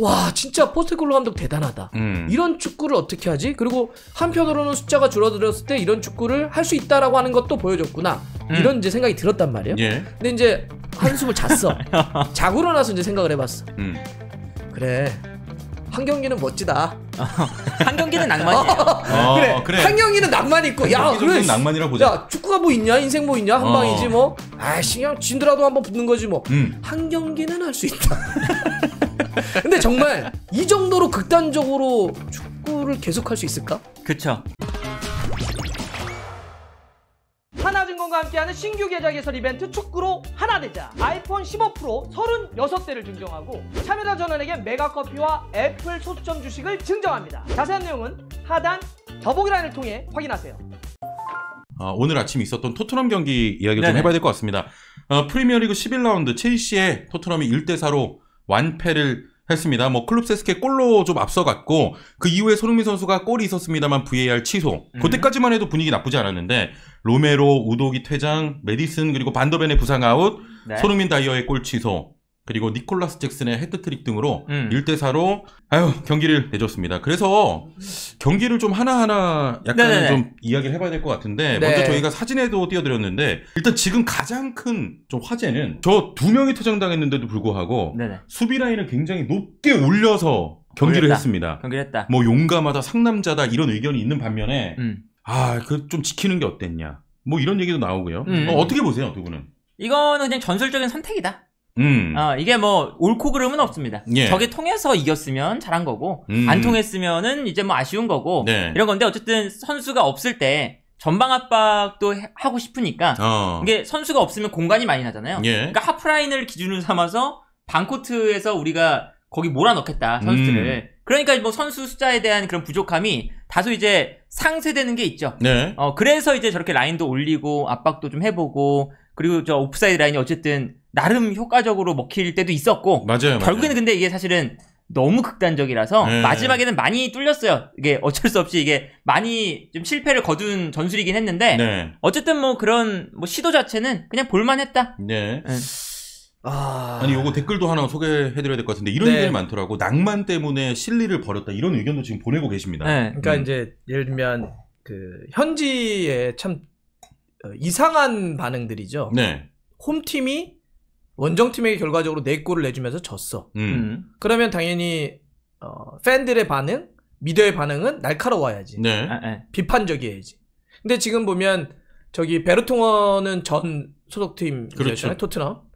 와 진짜 포스테콜로 감독 대단하다. 음. 이런 축구를 어떻게 하지? 그리고 한편으로는 숫자가 줄어들었을 때 이런 축구를 할 수 있다라고 하는 것도 보여줬구나. 음. 이런 이제 생각이 들었단 말이에요. 예. 근데 이제 한숨을 잤어. 자고 일어나서 이제 생각을 해봤어. 음. 그래 한 경기는 멋지다. 한 경기는 낭만이에요. 어, 아, 그래, 그래. 한 경기는 낭만 있고, 야, 그래. 낭만이라 보자. 야, 축구가 뭐 있냐, 인생 뭐 있냐, 한 어. 방이지 뭐. 아 신경 진더라도 한 번 붙는 거지 뭐. 음. 한 경기는 할 수 있다. 근데 정말 이 정도로 극단적으로 축구를 계속할 수 있을까? 그쵸. 하나증권과 함께하는 신규 계좌 개설 이벤트 축구로 하나 되자 아이폰 15 프로 36대를 증정하고 참여자 전원에게 메가커피와 애플 소수점 주식을 증정합니다 자세한 내용은 하단 더보기란을 통해 확인하세요 어, 오늘 아침 있었던 토트넘 경기 이야기를 네네. 좀 해봐야 될 것 같습니다 어, 프리미어리그 11라운드 첼시의 토트넘이 1대4로 완패를 했습니다. 뭐 클럽 세스케 골로 좀 앞서갔고 그 이후에 손흥민 선수가 골이 있었습니다만 VAR 취소. 음. 그때까지만 해도 분위기 나쁘지 않았는데 로메로, 우도기 퇴장, 메디슨 그리고 반더벤의 부상 아웃, 네. 손흥민 다이어의 골 취소. 그리고 니콜라스 잭슨의 헤트트릭 등으로 음. 1대 4로 아유 경기를 내줬습니다. 그래서 경기를 좀 하나하나 약간 네네네. 네, 네. 좀 이야기를 해봐야 될 것 같은데 네. 먼저 저희가 사진에도 띄워드렸는데 일단 지금 가장 큰 좀 화제는 저 두 명이 퇴장당했는데도 불구하고 네네. 네. 수비 라인을 굉장히 높게 올려서 경기를 올렸다. 했습니다. 경기 했다. 뭐 용감하다, 상남자다 이런 의견이 있는 반면에 음. 아그 좀 지키는 게 어땠냐 뭐 이런 얘기도 나오고요. 음. 어, 어떻게 보세요 두 분은? 이거는 그냥 전술적인 선택이다. 음. 어, 이게 뭐 옳고 그름은 없습니다. 예. 저게 통해서 이겼으면 잘한 거고 음. 안 통했으면은 이제 뭐 아쉬운 거고 네. 이런 건데 어쨌든 선수가 없을 때 전방 압박도 하고 싶으니까 어. 이게 선수가 없으면 공간이 많이 나잖아요. 예. 그러니까 하프라인을 기준으로 삼아서 반코트에서 우리가 거기 몰아넣겠다 선수들을. 음. 그러니까 뭐 선수 숫자에 대한 그런 부족함이 다소 이제 상쇄되는 게 있죠. 네. 어, 그래서 이제 저렇게 라인도 올리고 압박도 좀 해보고 그리고 저오프사이드 라인이 어쨌든 나름 효과적으로 먹힐 때도 있었고 맞아요. 결국에는 맞아요. 근데 이게 사실은 너무 극단적이라서 네. 마지막에는 많이 뚫렸어요. 이게 어쩔 수 없이 이게 많이 좀 실패를 거둔 전술이긴 했는데 네. 어쨌든 뭐 그런 뭐 시도 자체는 그냥 볼만했다. 네. 네. 아... 니 요거 댓글도 하나 소개해드려야 될 것 같은데 이런 네. 의견이 많더라고 낭만 때문에 실리를 버렸다 이런 의견도 지금 보내고 계십니다. 네, 그러니까 음. 이제 예를 들면 그 현지에 참 어, 이상한 반응들이죠. 네. 홈팀이 원정팀에게 결과적으로 네 골을 내주면서 졌어. 음. 음. 그러면 당연히 어, 팬들의 반응, 미디어의 반응은 날카로워야지. 네. 아, 네. 비판적이어야지. 근데 지금 보면 저기 베르통어는 전 소속팀 그렇죠. 토트넘.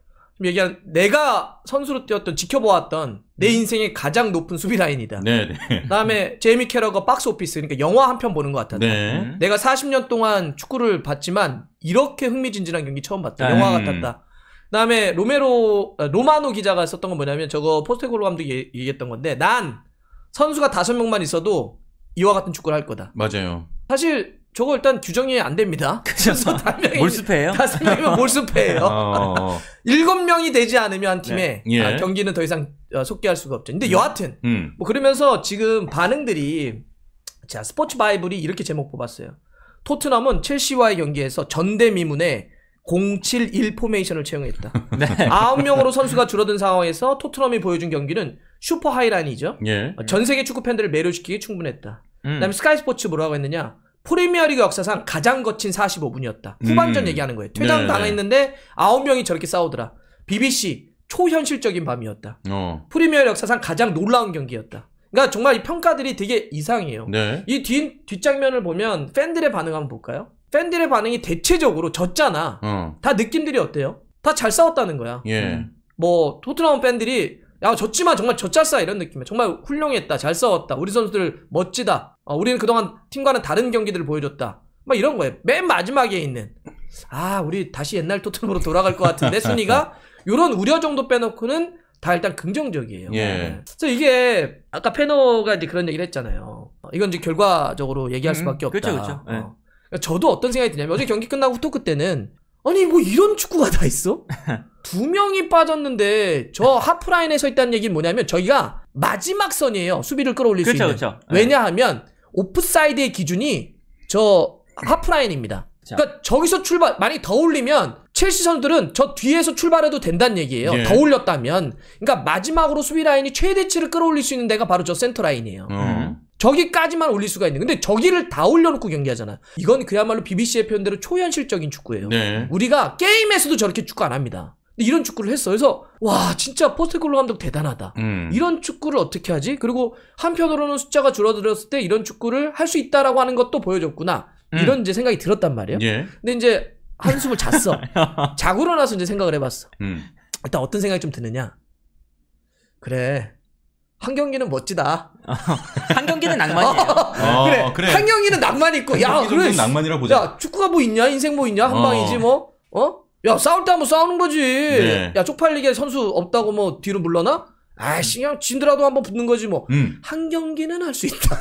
얘기한 내가 선수로 뛰었던 지켜보았던 내 음. 인생의 가장 높은 수비 라인이다. 네. 네. 그다음에 제이미 캐러가 박스 오피스 그러니까 영화 한 편 보는 것 같았다. 네. 내가 40년 동안 축구를 봤지만 이렇게 흥미진진한 경기 처음 봤다. 영화 음. 같았다. 그다음에 로메로 아, 로마노 기자가 썼던 건 뭐냐면 저거 포스테골로 감독이 얘기했던 건데 난 선수가 다섯 명만 있어도 이와 같은 축구를 할 거다. 맞아요. 사실 저거 일단 규정이 안 됩니다. 그래서 단명이 몰수패예요. 다섯 명이면 몰수패예요. 어, 어, 어. 일곱 명이 되지 않으면 팀에 네. 예. 아, 경기는 더 이상 속기할 수가 없죠. 근데 음. 여하튼 음. 뭐 그러면서 지금 반응들이 자 스포츠 바이블이 이렇게 제목 뽑았어요. 토트넘은 첼시와의 경기에서 전대미문에 071 포메이션을 채용했다. 네. 9명으로 선수가 줄어든 상황에서 토트넘이 보여준 경기는 슈퍼 하이라인이죠. 예. 전 세계 축구 팬들을 매료시키기 충분했다. 음. 그다음에 스카이 스포츠 뭐라고 했느냐? 프리미어리그 역사상 가장 거친 45분이었다. 음. 후반전 음. 얘기하는 거예요. 퇴장 네. 당했는데 9명이 저렇게 싸우더라. BBC 초현실적인 밤이었다. 어. 프리미어 리그 역사상 가장 놀라운 경기였다. 그러니까 정말 이 평가들이 되게 이상해요. 네. 이뒷 뒷장면을 보면 팬들의 반응 한번 볼까요? 팬들의 반응이 대체적으로 졌잖아. 어. 다 느낌들이 어때요? 다 잘 싸웠다는 거야. 예. 음. 뭐 토트넘 팬들이 야 졌지만 정말 졌잘싸 이런 느낌이야. 정말 훌륭했다, 잘 싸웠다, 우리 선수들 멋지다. 어, 우리는 그동안 팀과는 다른 경기들을 보여줬다. 막 이런 거예요. 맨 마지막에 있는 아 우리 다시 옛날 토트넘으로 돌아갈 것 같은데 순위가 이런 우려 정도 빼놓고는 다 일단 긍정적이에요. 예. 그래서 이게 아까 페너가 이제 그런 얘기를 했잖아요. 어, 이건 이제 결과적으로 얘기할 음, 수밖에 그렇죠, 없다. 그렇죠, 그렇죠. 어. 예. 그러니까 저도 어떤 생각이 드냐면 어제 경기 끝나고 후토크 때는 아니 뭐 이런 축구가 다 있어? 두 명이 빠졌는데 저 하프라인에 서 있다는 얘기는 뭐냐면 저희가 마지막 선이에요. 수비를 끌어올릴 그쵸, 수 그렇죠, 있는. 그쵸. 그렇죠. 예. 왜냐하면 오프사이드의 기준이 저 하프라인입니다. 그러니까 저기서 출발 많이 더 올리면 첼시 선수들은 저 뒤에서 출발해도 된다는 얘기예요. 예. 더 올렸다면 그러니까 마지막으로 수비 라인이 최대치를 끌어올릴 수 있는 데가 바로 저 센터 라인이에요. 음. 어. 저기까지만 올릴 수가 있는. 근데 저기를 다 올려놓고 경기하잖아. 요 이건 그야말로 BBC의 표현대로 초현실적인 축구예요. 네. 우리가 게임에서도 저렇게 축구 안 합니다. 이런 축구를 했어. 그래서 와 진짜 포스테콜로 감독 대단하다. 음. 이런 축구를 어떻게 하지? 그리고 한편으로는 숫자가 줄어들었을 때 이런 축구를 할 수 있다라고 하는 것도 보여줬구나. 음. 이런 이제 생각이 들었단 말이에요. 예. 근데 이제 한숨을 잤어. 자고 일어나서 이제 생각을 해봤어. 음. 일단 어떤 생각이 좀 드느냐? 그래. 한 경기는 멋지다. 한 경기는 낭만이야 어, 어, 그래, 그래, 한 경기는 낭만 있고, 야, 그래. 낭만이라 보자. 야, 축구가 뭐 있냐? 인생 뭐 있냐? 한 어. 방이지 뭐. 어? 야 싸울 때 한번 싸우는 거지. 네. 야 쪽팔리게 선수 없다고 뭐 뒤로 물러나? 아씨 그냥 진더라도 한번 붙는 거지 뭐. 음. 한 경기는 할 수 있다.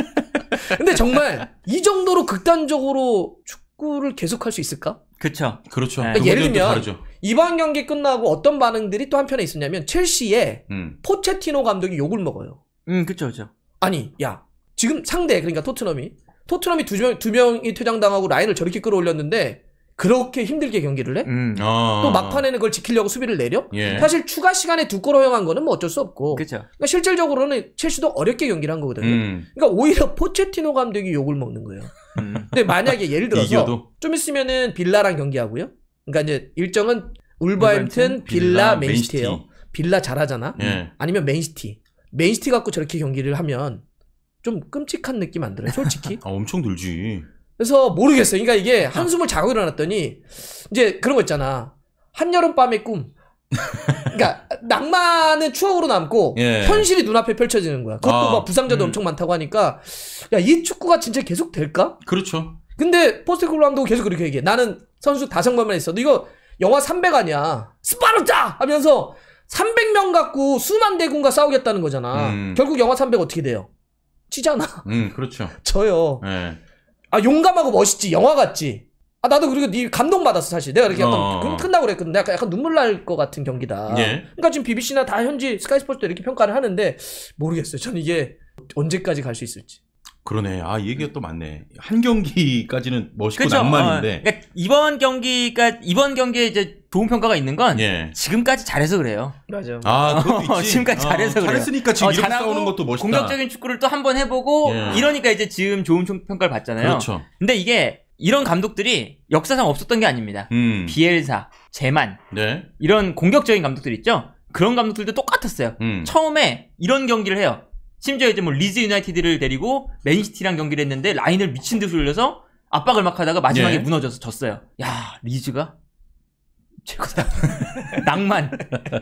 근데 정말 이 정도로 극단적으로 축구를 계속할 수 있을까? 그렇죠. 그렇죠. 그러니까 예를 들면 다르죠. 이번 경기 끝나고 어떤 반응들이 또 한편에 있었냐면 첼시에 음. 포체티노 감독이 욕을 먹어요. 음, 그쵸그쵸 아니, 야 지금 상대 그러니까 토트넘이 토트넘이 두, 명, 두 명이 퇴장당하고 라인을 저렇게 끌어올렸는데 그렇게 힘들게 경기를 해? 음. 아. 또 막판에는 그걸 지키려고 수비를 내려? 예. 사실 추가 시간에 두골 허용한 거는 뭐 어쩔 수 없고. 그쵸. 그러니까 실질적으로는 첼시도 어렵게 경기를 한 거거든요. 음. 그러니까 오히려 포체티노 감독이 욕을 먹는 거예요. 음. 근데 만약에 예를 들어서 좀 있으면은 빌라랑 경기하고요. 그러니까 이제 일정은 울버햄튼, 빌라, 빌라 맨시티예요. 맨시티. 빌라 잘하잖아. 예. 아니면 맨시티. 맨시티 갖고 저렇게 경기를 하면 좀 끔찍한 느낌 안 들어요, 솔직히? 아, 엄청 들지. 그래서 모르겠어요. 그러니까 이게 아. 한숨을 자고 일어났더니 이제 그런 거 있잖아. 한여름 밤의 꿈. 그러니까 낭만은 추억으로 남고 예. 현실이 눈앞에 펼쳐지는 거야. 그것도 아, 막 부상자도 음. 엄청 많다고 하니까 야 이 축구가 진짜 계속 될까? 그렇죠. 근데 포스트코글 감독 계속 그렇게 얘기해. 나는 선수 다섯 명만 있어도 이거 영화 300 아니야. 스파르타 하면서 300명 갖고 수만 대군과 싸우겠다는 거잖아. 음. 결국 영화 300 어떻게 돼요? 치잖아. 음, 그렇죠. 저요. 네. 예. 아 용감하고 멋있지 영화 같지 아 나도 그리고 니 네 감동받았어 사실 내가 이렇게 약간 어. 그, 끝나고 그랬거든 내가 약간 눈물 날 것 같은 경기다 예. 그러니까 지금 BBC나 다 현지 스카이스포츠도 이렇게 평가를 하는데 모르겠어요 저는 이게 언제까지 갈 수 있을지 그러네. 아 얘기가 음. 또 맞네. 한 경기까지는 멋있고 그쵸? 낭만인데 어, 그러니까 이번 경기가 이번 경기에 이제 좋은 평가가 있는 건 예. 지금까지 잘해서 그래요. 맞아. 아 그것도 어, 있지. 지금까지 어, 잘해서 그래요. 잘했으니까 지금 어, 이렇게 싸우는 것도 멋있다. 공격적인 축구를 또 한 번 해보고 예. 이러니까 이제 지금 좋은 평가를 받잖아요. 그렇죠. 근데 이게 이런 감독들이 역사상 없었던 게 아닙니다. 음. 비엘사, 제만 네. 이런 공격적인 감독들 있죠. 그런 감독들도 똑같았어요. 음. 처음에 이런 경기를 해요. 심지어 이제 뭐 리즈 유나이티드를 데리고 맨시티랑 경기를 했는데 라인을 미친 듯이 올려서 압박을 막 하다가 마지막에 예. 무너져서 졌어요. 야 리즈가 최고다. 낭만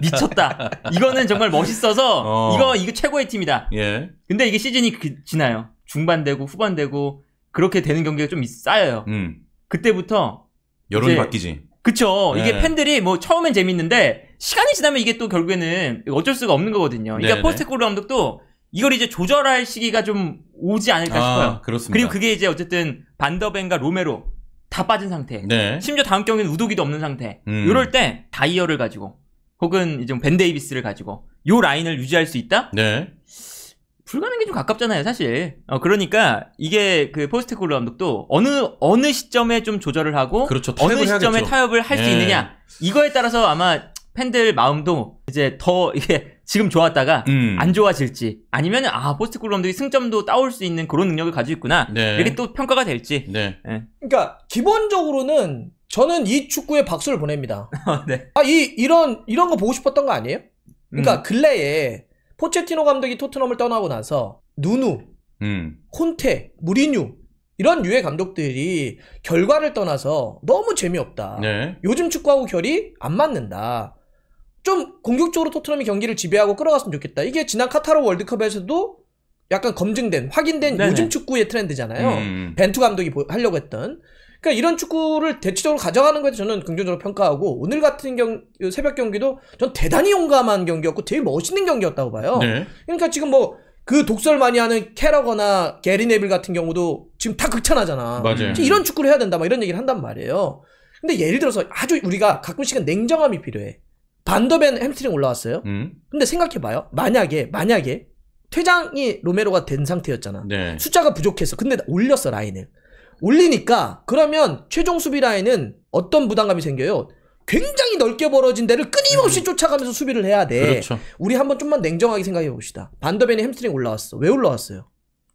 미쳤다. 이거는 정말 멋있어서 어. 이거 이거 최고의 팀이다. 예. 근데 이게 시즌이 그, 지나요. 중반되고 후반되고 그렇게 되는 경기가 좀 쌓여요. 음. 그때부터 여론이 이제, 바뀌지. 그쵸. 네. 이게 예. 팬들이 뭐 처음엔 재밌는데 시간이 지나면 이게 또 결국에는 어쩔 수가 없는 거거든요. 그러니까 포스트코르 감독도 이걸 이제 조절할 시기가 좀 오지 않을까 아, 싶어요. 그렇습니다. 그리고 그게 이제 어쨌든 반더벤과 로메로 다 빠진 상태. 네. 심지어 다음 경기는 우도기도 없는 상태. 음. 이럴 때 다이어를 가지고 혹은 이제 벤 데이비스를 가지고 요 라인을 유지할 수 있다? 네. 불가능이 좀 가깝잖아요, 사실. 어, 그러니까 이게 그 포스트콜로 감독도 어느 어느 시점에 좀 조절을 하고 그렇죠, 어느 시점에 해야겠죠. 타협을 할수 네. 있느냐 이거에 따라서 아마 팬들 마음도 이제 더 이게 지금 좋았다가 음. 안 좋아질지 아니면 아 포스트 콜럼들이 승점도 따올 수 있는 그런 능력을 가지고 있구나 네. 이렇게 또 평가가 될지. 네. 네. 그러니까 기본적으로는 저는 이 축구에 박수를 보냅니다. 어, 네. 아이 이런 이런 거 보고 싶었던 거 아니에요? 그러니까 음. 근래에 포체티노 감독이 토트넘을 떠나고 나서 누누, 음. 콘테, 무리뉴 이런 유해 감독들이 결과를 떠나서 너무 재미없다. 네. 요즘 축구하고 결이 안 맞는다. 좀 공격적으로 토트넘이 경기를 지배하고 끌어갔으면 좋겠다. 이게 지난 카타르 월드컵에서도 약간 검증된, 확인된 네네. 요즘 축구의 트렌드잖아요. 음. 음. 벤투 감독이 하려고 했던. 그러니까 이런 축구를 대체적으로 가져가는 것에 저는 긍정적으로 평가하고 오늘 같은 경 새벽 경기도 전 대단히 용감한 경기였고 되게 멋있는 경기였다고 봐요. 네. 그러니까 지금 뭐 그 독설 많이 하는 캐러거나 게리 네빌 같은 경우도 지금 다 극찬하잖아. 맞아요. 이런 축구를 해야 된다 막 이런 얘기를 한단 말이에요. 근데 예를 들어서 아주 우리가 가끔씩은 냉정함이 필요해. 반더벤 햄스트링 올라왔어요. 음. 근데 생각해봐요. 만약에 만약에 퇴장이 로메로가 된 상태였잖아. 네. 숫자가 부족해서 근데 올렸어 라인을. 올리니까 그러면 최종 수비 라인은 어떤 부담감이 생겨요? 굉장히 넓게 벌어진 데를 끊임없이 음. 쫓아가면서 수비를 해야 돼. 그렇죠. 우리 한번 좀만 냉정하게 생각해 봅시다. 반더벤이 햄스트링 올라왔어. 왜 올라왔어요?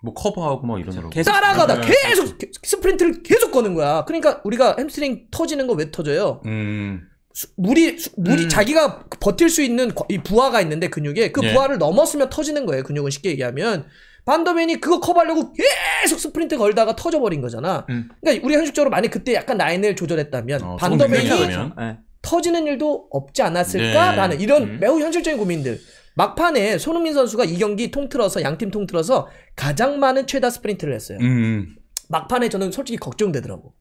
뭐 커버하고 막 이런 거. 계속 따라가다 아, 계속 스프린트를 계속 거는 거야. 그러니까 우리가 햄스트링 터지는 거 왜 터져요? 음. 수, 물이 수, 물이 음. 자기가 버틸 수 있는 이 부하가 있는데 근육에 그 예. 부하를 넘었으면 터지는 거예요. 근육은 쉽게 얘기하면 반더맨이 그거 커버하려고 계속 스프린트 걸다가 터져버린 거잖아. 음. 그러니까 우리 현실적으로 만약 그때 약간 라인을 조절했다면 어, 반더맨이 예. 터지는 일도 없지 않았을까라는 네. 이런 음. 매우 현실적인 고민들. 막판에 손흥민 선수가 이 경기 통틀어서 양팀 통틀어서 가장 많은 최다 스프린트를 했어요. 음, 음. 막판에 저는 솔직히 걱정되더라고.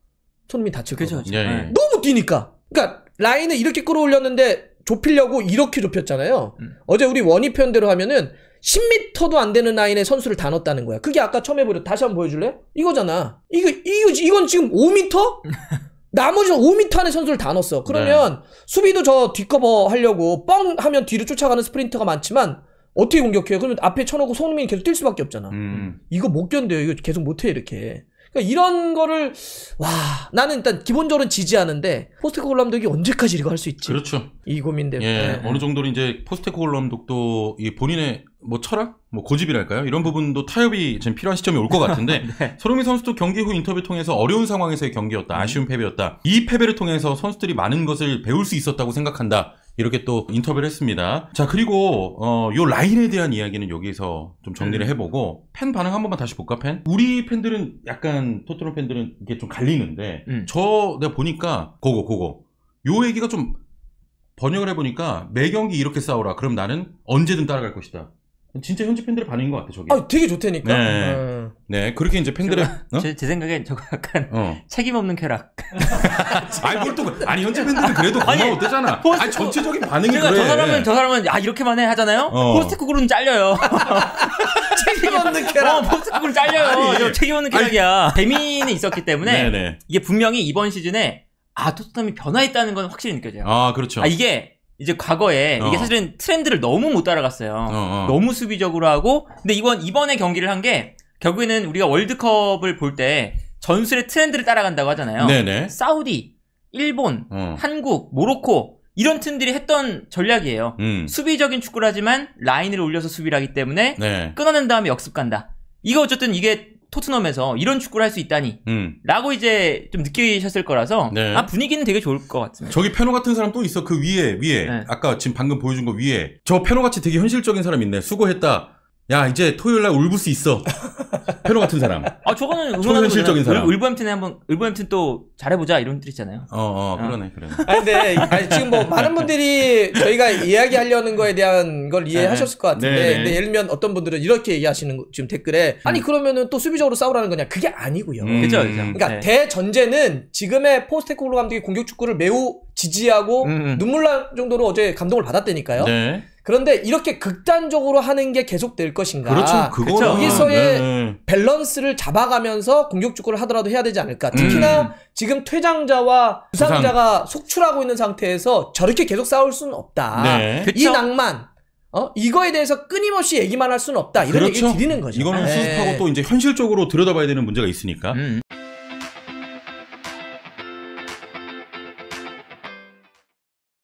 손흥민 다칠 거죠. 그렇죠. 예, 예. 너무 뛰니까. 그러니까 라인을 이렇게 끌어올렸는데 좁히려고 이렇게 좁혔잖아요. 음. 어제 우리 원희 표현대로 하면은 10m도 안 되는 라인에 선수를 다 넣었다는 거야. 그게 아까 처음 에보여 다시 한번 보여줄래? 이거잖아. 이거 이거 이건 지금 5m? 나머지 5m 안에 선수를 다 넣었어. 그러면 네. 수비도 저뒤꺼버 하려고 뻥 하면 뒤로 쫓아가는 스프린트가 많지만 어떻게 공격해요? 그러면 앞에 쳐놓고 손흥민이 계속 뛸 수밖에 없잖아. 음. 이거 못 견뎌요. 이거 계속 못해 이렇게. 그러니까 이런 거를 와 나는 일단 기본적으로 지지하는데 포스트코 홀람독이 언제까지 이거 할 수 있지? 그렇죠. 이 고민 때문에 예, 네. 어느 정도로 이제 포스트코 홀람독도 이 본인의 뭐 철학, 뭐 고집이랄까요? 이런 부분도 타협이 지금 필요한 시점이 올 것 같은데 네. 손흥민 선수도 경기 후 인터뷰 통해서 어려운 상황에서의 경기였다, 아쉬운 패배였다. 이 패배를 통해서 선수들이 많은 것을 배울 수 있었다고 생각한다. 이렇게 또 인터뷰를 했습니다. 자, 그리고 어, 요 라인에 대한 이야기는 여기서 좀 정리를 네. 해보고 팬 반응 한 번만 다시 볼까, 팬? 우리 팬들은 약간 토트넘 팬들은 이게 좀 갈리는데 음. 저 내가 보니까 그거 그거 요 얘기가 좀 번역을 해보니까 매 경기 이렇게 싸우라. 그럼 나는 언제든 따라갈 것이다. 진짜 현지 팬들의 반응인 것 같아 저게. 아 되게 좋다니까. 네. 음. 네 그렇게 이제 팬들의 어? 제, 제 생각엔 저거 약간 어. 책임 없는 쾌락. 아니 뭘또 아니 현지 팬들은 그래도 고마웠대잖아. 아니, 전체적인 반응이 그래. 저 사람은 저 사람은 아 이렇게만 해 하잖아요. 어. 포스트국으로는 잘려요. 책임 없는 쾌락. 어, 포스트국으로 잘려요. 아니, 책임 없는 쾌락이야. 재미는 있었기 때문에 네네. 네. 이게 분명히 이번 시즌에 아 토트넘이 변화했다는 건 확실히 느껴져요. 아 그렇죠. 아, 이게 이제 과거에 어. 이게 사실은 트렌드를 너무 못 따라갔어요. 어, 어. 너무 수비적으로 하고 근데 이번 이번에 경기를 한 게 결국에는 우리가 월드컵을 볼 때 전술의 트렌드를 따라간다고 하잖아요. 네네. 사우디, 일본, 어. 한국, 모로코 이런 팀들이 했던 전략이에요. 음. 수비적인 축구를 하지만 라인을 올려서 수비를 하기 때문에 네. 끊어낸 다음에 역습 간다. 이거 어쨌든 이게 토트넘에서 이런 축구를 할 수 있다니 음. 라고 이제 좀 느끼셨을 거라서 네. 아 분위기는 되게 좋을 것 같습니다. 저기 페노 같은 사람 또 있어 그 위에 위에 네. 아까 지금 방금 보여준 거 위에 저 페노 같이 되게 현실적인 사람 있네 수고했다 야 이제 토요일 날 울부 스 있어 페로 같은 사람. 아 저거는 초현실적인 사람. 울버햄튼에 한번 울버햄튼 또 잘해보자 이런 뜻 있잖아요. 어, 어, 어. 그러네 그러네. 아 근데 아니, 지금 뭐 많은 분들이 저희가 이야기하려는 거에 대한 걸 네. 이해하셨을 것 같은데 네, 네. 근데 예를 들면 어떤 분들은 이렇게 얘기하시는 거, 지금 댓글에 아니 음. 그러면은 또 수비적으로 싸우라는 거냐 그게 아니고요. 음, 그죠 그죠. 그러니까 네. 대전제는 지금의 포스테코글로 감독이 공격 축구를 매우 지지하고 음, 음. 눈물 날 정도로 어제 감동을 받았다니까요. 네. 그런데 이렇게 극단적으로 하는 게 계속될 것인가? 그렇죠. 그거 여기서의 네, 네. 밸런스를 잡아가면서 공격 축구를 하더라도 해야 되지 않을까? 음. 특히나 음. 지금 퇴장자와 부상자가 부상. 속출하고 있는 상태에서 저렇게 계속 싸울 수는 없다. 네. 이 낭만 어? 이거에 대해서 끊임없이 얘기만 할 수는 없다. 이런 그렇죠. 얘기를 드리는 거죠. 이거는 네. 수습하고 또 이제 현실적으로 들여다봐야 되는 문제가 있으니까. 음.